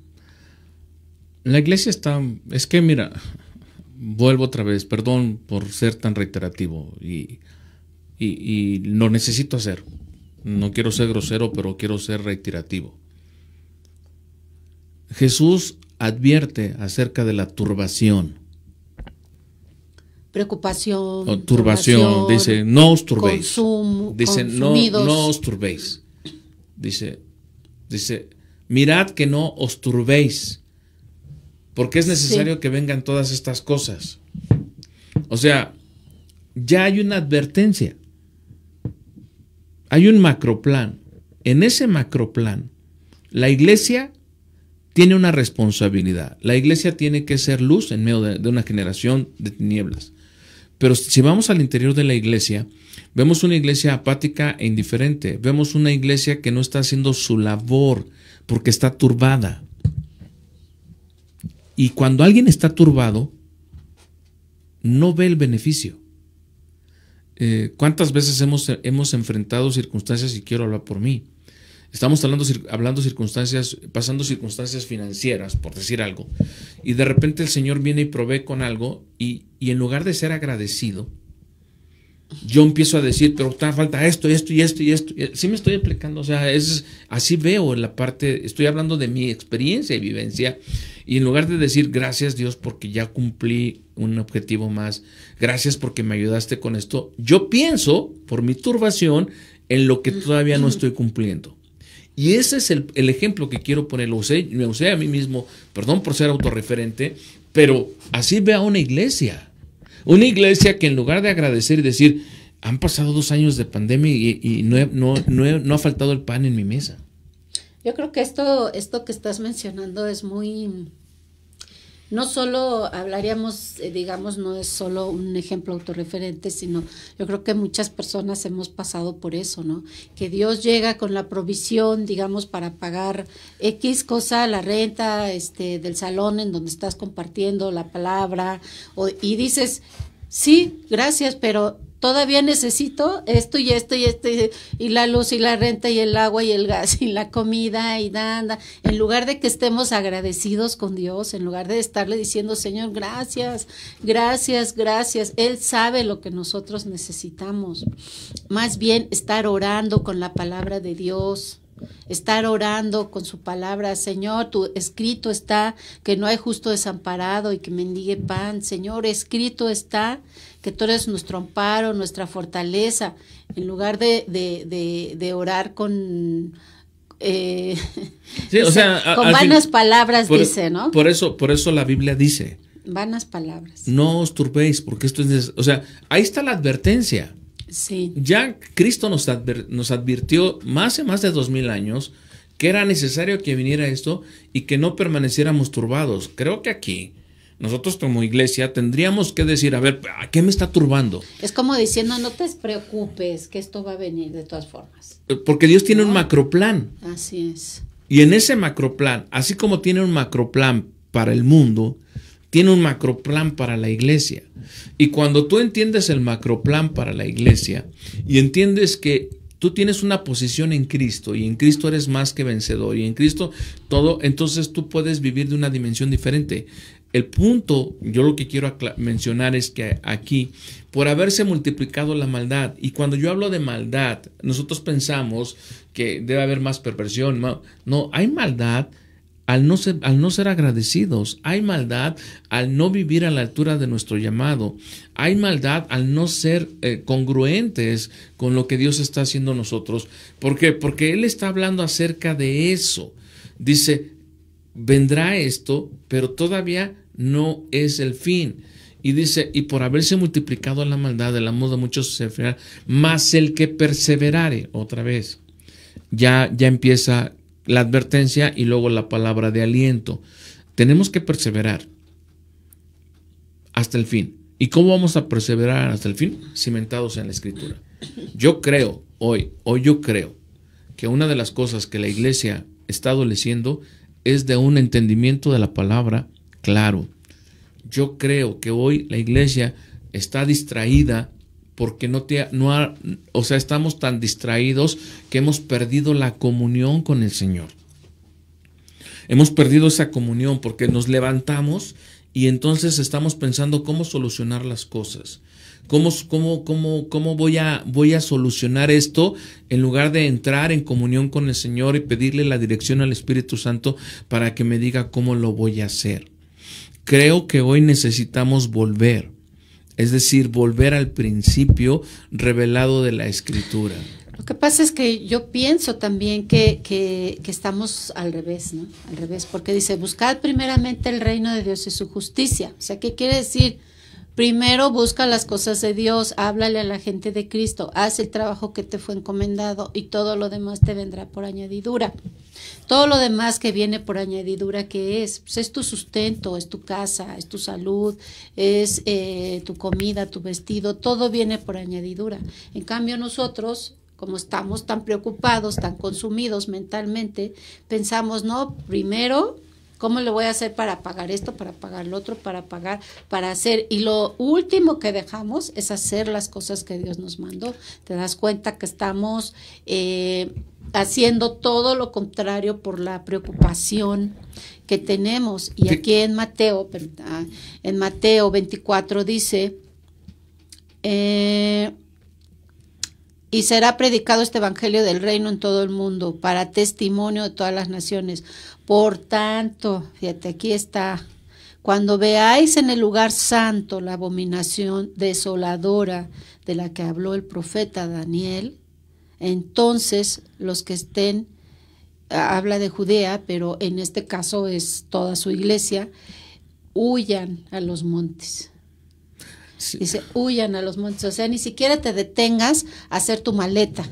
La iglesia está, es que mira, vuelvo otra vez, perdón por ser tan reiterativo y y, lo necesito hacer. No quiero ser grosero, pero quiero ser reiterativo. Jesús advierte acerca de la turbación. Preocupación. turbación. Dice, no os turbéis. dice, no, no os turbéis. Dice, dice, mirad que no os turbéis. Porque es necesario que vengan todas estas cosas. O sea, ya hay una advertencia hay un macroplan. En ese macroplan, la iglesia tiene una responsabilidad. La iglesia tiene que ser luz en medio de, de una generación de tinieblas. Pero si vamos al interior de la iglesia, vemos una iglesia apática e indiferente. Vemos una iglesia que no está haciendo su labor porque está turbada. Y cuando alguien está turbado, no ve el beneficio. Eh, ¿cuántas veces hemos, hemos enfrentado circunstancias, y quiero hablar por mí? Estamos hablando, hablando circunstancias, pasando circunstancias financieras, por decir algo, y de repente el Señor viene y provee con algo, y, en lugar de ser agradecido, yo empiezo a decir, pero está, falta esto, esto y esto y esto. Sí me estoy explicando, o sea, es, así veo en la parte, estoy hablando de mi experiencia y vivencia y en lugar de decir gracias Dios porque ya cumplí un objetivo más, gracias porque me ayudaste con esto, yo pienso por mi turbación en lo que todavía no estoy cumpliendo. Y ese es el, ejemplo que quiero poner. me usé a mí mismo, perdón por ser autorreferente, pero así ve a una iglesia. Una iglesia que en lugar de agradecer y decir, han pasado dos años de pandemia y, no, ha faltado el pan en mi mesa. Yo creo que esto, esto que estás mencionando es muy, no solo hablaríamos, eh, digamos, no es solo un ejemplo autorreferente, sino yo creo que muchas personas hemos pasado por eso, ¿no? Que Dios llega con la provisión, digamos, para pagar X cosa, la renta este, del salón en donde estás compartiendo la palabra, o, y dices, sí, gracias, pero todavía necesito esto y esto y esto y, la luz y la renta y el agua y el gas y la comida y nada. En lugar de que estemos agradecidos con Dios, en lugar de estarle diciendo, Señor, gracias, gracias, gracias. Él sabe lo que nosotros necesitamos. Más bien estar orando con la palabra de Dios estar orando con su palabra, Señor, tu escrito está que no hay justo desamparado y que mendigue pan, Señor, escrito está que tú eres nuestro amparo, nuestra fortaleza, en lugar de, orar con... Eh, con vanas palabras dice, ¿no? Por eso, por eso la Biblia dice. Vanas palabras. No os turbéis, porque esto es, o sea, ahí está la advertencia. Ya Cristo nos, advirtió más de más de dos mil años que era necesario que viniera esto y que no permaneciéramos turbados. Creo que aquí nosotros como iglesia tendríamos que decir, a ver, ¿a qué me está turbando? Es como diciendo, no te preocupes, que esto va a venir de todas formas. Eh, porque Dios tiene un macroplan. Así es. Y en ese macroplan, así como tiene un macroplan para el mundo, tiene un plan para la iglesia. Y cuando tú entiendes el macro plan para la iglesia y entiendes que tú tienes una posición en Cristo y en Cristo eres más que vencedor y en Cristo todo, entonces tú puedes vivir de una dimensión diferente. El punto, yo lo que quiero mencionar es que aquí, por haberse multiplicado la maldad, y cuando yo hablo de maldad, nosotros pensamos que debe haber más perversión. No, hay maldad al no, ser, al no ser agradecidos, hay maldad al no vivir a la altura de nuestro llamado, hay maldad al no ser eh, congruentes con lo que Dios está haciendo nosotros. ¿Por qué? Porque Él está hablando acerca de eso. Dice, vendrá esto, pero todavía no es el fin. Y dice, y por haberse multiplicado la maldad, de la moda muchos se más el que perseverare, otra vez, ya, ya empieza la advertencia y luego la palabra de aliento. Tenemos que perseverar hasta el fin. ¿Y cómo vamos a perseverar hasta el fin? Cimentados en la escritura. Yo creo hoy, hoy yo creo que una de las cosas que la iglesia está adoleciendo es de un entendimiento de la palabra claro. Yo creo que hoy la iglesia está distraída porque no te no o sea, estamos tan distraídos que hemos perdido la comunión con el Señor. Hemos perdido esa comunión porque nos levantamos y entonces estamos pensando cómo solucionar las cosas. ¿Cómo, cómo, cómo, cómo voy, a, voy a solucionar esto en lugar de entrar en comunión con el Señor y pedirle la dirección al Espíritu Santo para que me diga cómo lo voy a hacer? Creo que hoy necesitamos volver es decir, volver al principio revelado de la escritura. Lo que pasa es que yo pienso también que, estamos al revés, ¿no? Al revés, porque dice, buscad primeramente el reino de Dios y su justicia. O sea, ¿qué quiere decir? Primero busca las cosas de Dios, háblale a la gente de Cristo, haz el trabajo que te fue encomendado y todo lo demás te vendrá por añadidura. Todo lo demás que viene por añadidura, que es? Pues es tu sustento, es tu casa, es tu salud, es eh, tu comida, tu vestido, todo viene por añadidura. En cambio nosotros como estamos tan preocupados, tan consumidos mentalmente, pensamos, no, primero ¿Cómo le voy a hacer para pagar esto, para pagar lo otro, para pagar, para hacer? Y lo último que dejamos es hacer las cosas que Dios nos mandó. Te das cuenta que estamos eh, haciendo todo lo contrario por la preocupación que tenemos. Y aquí en Mateo, ah, en Mateo 24 dice, eh, y será predicado este Evangelio del Reino en todo el mundo, para testimonio de todas las naciones. Por tanto, fíjate, aquí está. Cuando veáis en el lugar santo la abominación desoladora de la que habló el profeta Daniel, entonces los que estén, ah, habla de Judea, pero en este caso es toda su iglesia, huyan a los montes. Y Dice, huyan a los montes. O sea, ni siquiera te detengas a hacer tu maleta.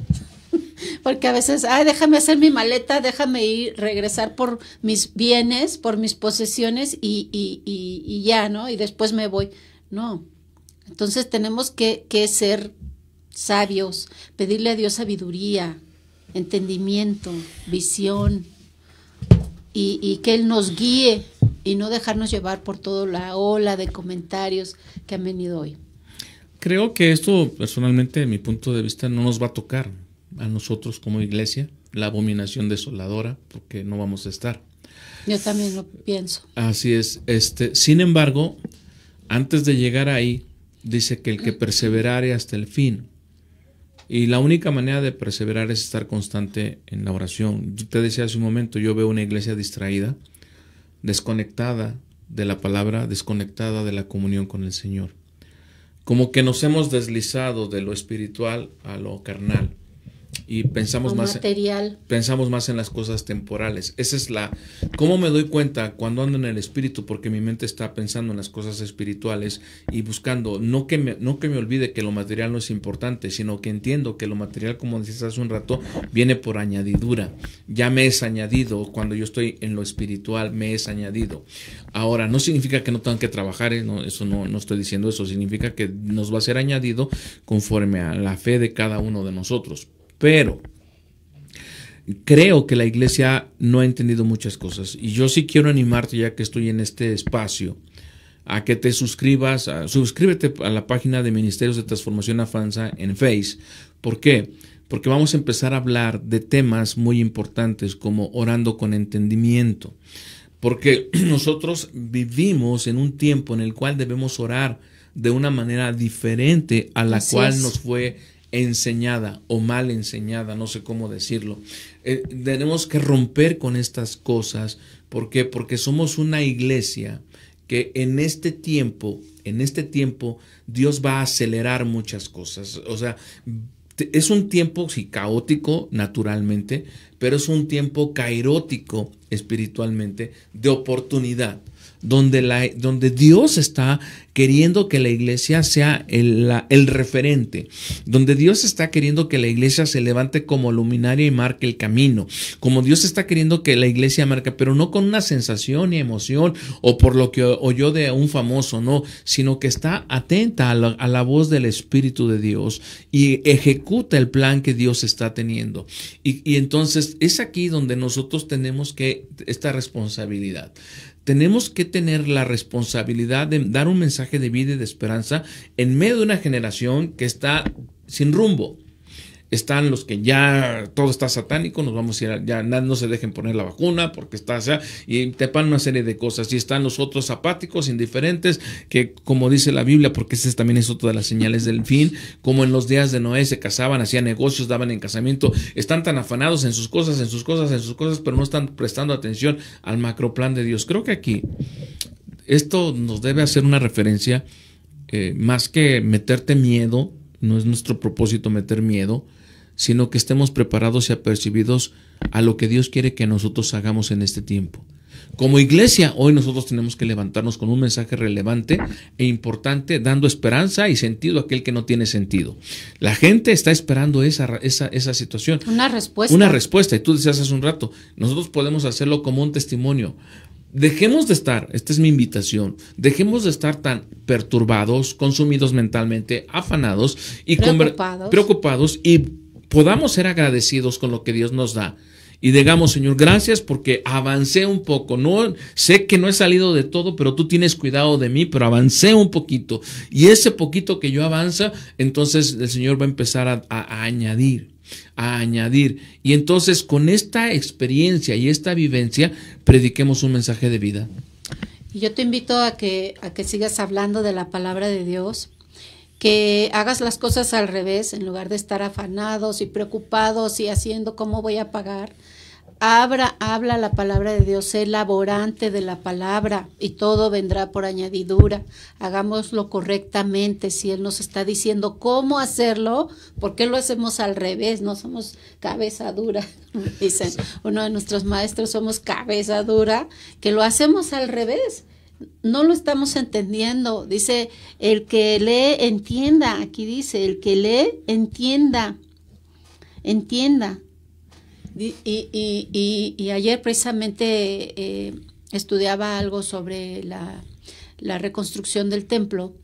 Porque a veces, ay, déjame hacer mi maleta, déjame ir, regresar por mis bienes, por mis posesiones y, y, y, y ya, ¿no? Y después me voy. No. Entonces tenemos que, que ser sabios, pedirle a Dios sabiduría, entendimiento, visión y, y que Él nos guíe y no dejarnos llevar por toda la ola de comentarios que han venido hoy. Creo que esto, personalmente, de mi punto de vista, no nos va a tocar a nosotros como iglesia, la abominación desoladora, porque no vamos a estar. Yo también lo pienso. Así es. Este, sin embargo, antes de llegar ahí, dice que el que perseverare hasta el fin. Y la única manera de perseverar es estar constante en la oración. te decía hace un momento, yo veo una iglesia distraída desconectada de la palabra, desconectada de la comunión con el Señor. Como que nos hemos deslizado de lo espiritual a lo carnal y pensamos más En, pensamos más en las cosas temporales. Esa es la cómo me doy cuenta cuando ando en el espíritu porque mi mente está pensando en las cosas espirituales y buscando no que me, no que me olvide que lo material no es importante, sino que entiendo que lo material como decías hace un rato viene por añadidura. Ya me es añadido cuando yo estoy en lo espiritual me es añadido. Ahora no significa que no tengan que trabajar, ¿eh? eso no no estoy diciendo eso, significa que nos va a ser añadido conforme a la fe de cada uno de nosotros pero creo que la iglesia no ha entendido muchas cosas. Y yo sí quiero animarte, ya que estoy en este espacio, a que te suscribas, suscríbete a la página de Ministerios de Transformación Afanza en Face. ¿Por qué? Porque vamos a empezar a hablar de temas muy importantes como orando con entendimiento. Porque nosotros vivimos en un tiempo en el cual debemos orar de una manera diferente a la cual nos fue enseñada o mal enseñada, no sé cómo decirlo. Eh, tenemos que romper con estas cosas. ¿Por qué? Porque somos una iglesia que en este tiempo, en este tiempo, Dios va a acelerar muchas cosas. O sea, es un tiempo, sí, caótico naturalmente, pero es un tiempo cairótico espiritualmente de oportunidad donde, la, donde Dios está queriendo que la iglesia sea el, referente, donde Dios está queriendo que la iglesia se levante como luminaria y marque el camino, como Dios está queriendo que la iglesia marque, pero no con una sensación y emoción o por lo que oyó de un famoso, no, sino que está atenta a la, a la voz del Espíritu de Dios y ejecuta el plan que Dios está teniendo. Y, y entonces es aquí donde nosotros tenemos que esta responsabilidad. Tenemos que tener la responsabilidad de dar un mensaje de vida y de esperanza en medio de una generación que está sin rumbo, están los que ya todo está satánico, nos vamos a ir, ya no se dejen poner la vacuna porque está, o sea, y tepan una serie de cosas. Y están los otros apáticos, indiferentes, que como dice la Biblia, porque ese también es otra de las señales del fin, como en los días de Noé se casaban, hacían negocios, daban en casamiento, están tan afanados en sus cosas, en sus cosas, en sus cosas, pero no están prestando atención al macro plan de Dios. Creo que aquí esto nos debe hacer una referencia, eh, más que meterte miedo, no es nuestro propósito meter miedo, sino que estemos preparados y apercibidos a lo que Dios quiere que nosotros hagamos en este tiempo. Como iglesia, hoy nosotros tenemos que levantarnos con un mensaje relevante e importante, dando esperanza y sentido a aquel que no tiene sentido. La gente está esperando esa, esa, esa situación. Una respuesta. Una respuesta. Y tú decías hace un rato, nosotros podemos hacerlo como un testimonio. Dejemos de estar, esta es mi invitación, dejemos de estar tan perturbados, consumidos mentalmente, afanados y preocupados, preocupados y podamos ser agradecidos con lo que Dios nos da. Y digamos, Señor, gracias porque avancé un poco. No sé que no he salido de todo, pero tú tienes cuidado de mí, pero avancé un poquito. Y ese poquito que yo avanza, entonces el Señor va a empezar a, añadir a añadir. Y entonces con esta experiencia y esta vivencia prediquemos un mensaje de vida. Yo te invito a que, a que sigas hablando de la palabra de Dios, que hagas las cosas al revés, en lugar de estar afanados y preocupados y haciendo cómo voy a pagar. Abra, habla la palabra de Dios, sé laborante de la palabra y todo vendrá por añadidura. Hagámoslo correctamente. Si Él nos está diciendo cómo hacerlo, ¿por qué lo hacemos al revés? No somos cabeza dura, dicen. Uno de nuestros maestros somos cabeza dura, que lo hacemos al revés no lo estamos entendiendo. Dice, el que lee, entienda. Aquí dice, el que lee, entienda. Entienda. Y, y, ayer precisamente eh, estudiaba algo sobre la, la, reconstrucción del templo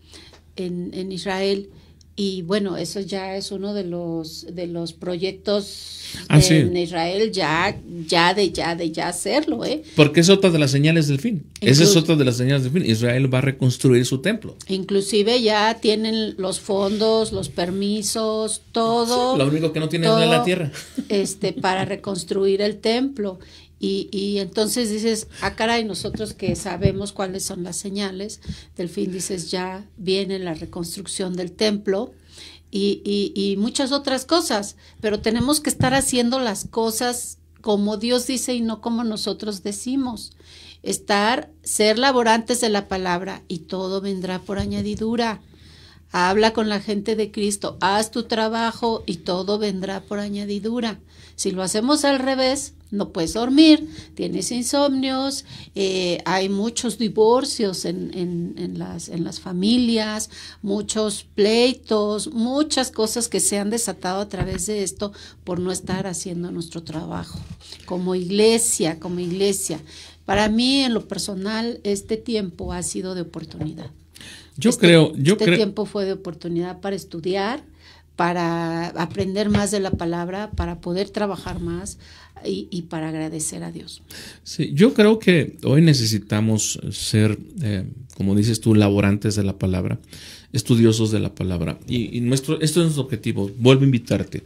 en, en Israel y bueno, eso ya es uno de los, de los proyectos ah, en Israel ya, ya de ya de ya hacerlo, ¿eh? Porque es otra de las señales del fin. Esa es otra de las señales del fin. Israel va a reconstruir su templo. Inclusive ya tienen los fondos, los permisos, todo. lo único que no tienen es la tierra. Este, para reconstruir el templo. Y, entonces dices, ah, caray, nosotros que sabemos cuáles son las señales, del fin dices, ya viene la reconstrucción del templo, y, y, y, muchas otras cosas, pero tenemos que estar haciendo las cosas como Dios dice y no como nosotros decimos. Estar, ser laborantes de la palabra y todo vendrá por añadidura. Habla con la gente de Cristo, haz tu trabajo y todo vendrá por añadidura. Si lo hacemos al revés, no puedes dormir, tienes insomnios, eh, hay muchos divorcios en, las, en, las, familias, muchos pleitos, muchas cosas que se han desatado a través de esto por no estar haciendo nuestro trabajo como iglesia, como iglesia. Para mí, en lo personal, este tiempo ha sido de oportunidad. Yo este creo, yo Este tiempo fue de oportunidad para estudiar, para aprender más de la palabra, para poder trabajar más, y, para agradecer a Dios. Sí, yo creo que hoy necesitamos ser, eh, como dices tú, laborantes de la palabra, estudiosos de la palabra. Y, y nuestro, esto es nuestro objetivo. Vuelvo a invitarte.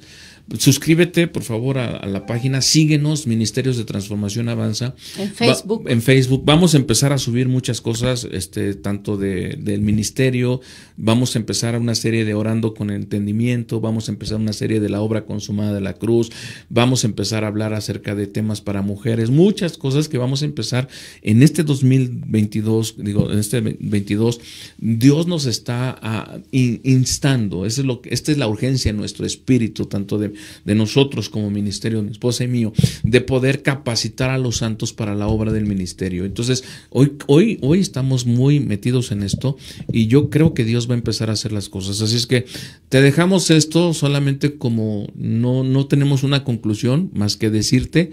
Suscríbete, por favor, a, la página. Síguenos, Ministerios de Transformación Avanza. En Facebook. en Facebook. Vamos a empezar a subir muchas cosas, este, tanto del ministerio. Vamos a empezar a una serie de Orando con Entendimiento. Vamos a empezar una serie de La Obra Consumada de la Cruz. Vamos a empezar a hablar acerca de temas para mujeres. Muchas cosas que vamos a empezar en este 2022. Digo, en este 22, Dios nos está ah, instando. es lo, esta es la urgencia en nuestro espíritu, tanto de de nosotros como ministerio, mi esposa y mío, de poder capacitar a los santos para la obra del ministerio. Entonces, hoy, hoy, hoy estamos muy metidos en esto y yo creo que Dios va a empezar a hacer las cosas. Así es que te dejamos esto solamente como no, no tenemos una conclusión más que decirte,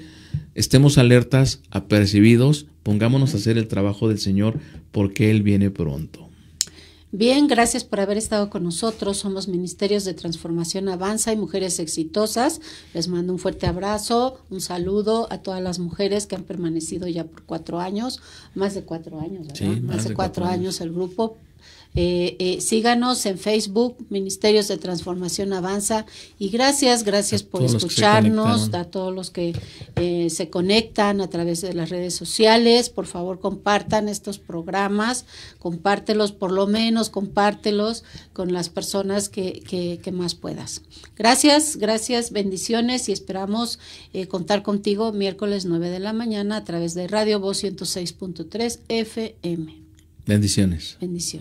estemos alertas, apercibidos, pongámonos a hacer el trabajo del Señor porque Él viene pronto. Bien, gracias por haber estado con nosotros. Somos Ministerios de Transformación Avanza y Mujeres Exitosas. Les mando un fuerte abrazo, un saludo a todas las mujeres que han permanecido ya por cuatro años, más de cuatro años, ¿verdad? más, de, cuatro, años el grupo eh, eh, síganos en Facebook, Ministerios de Transformación Avanza. Y gracias, gracias por escucharnos, a todos los que eh, se conectan a través de las redes sociales. Por favor, compartan estos programas, compártelos por lo menos, compártelos con las personas que, que más puedas. Gracias, gracias, bendiciones y esperamos eh, contar contigo miércoles 9 de la mañana a través de Radio Voz 106.3 FM. Bendiciones. Bendiciones.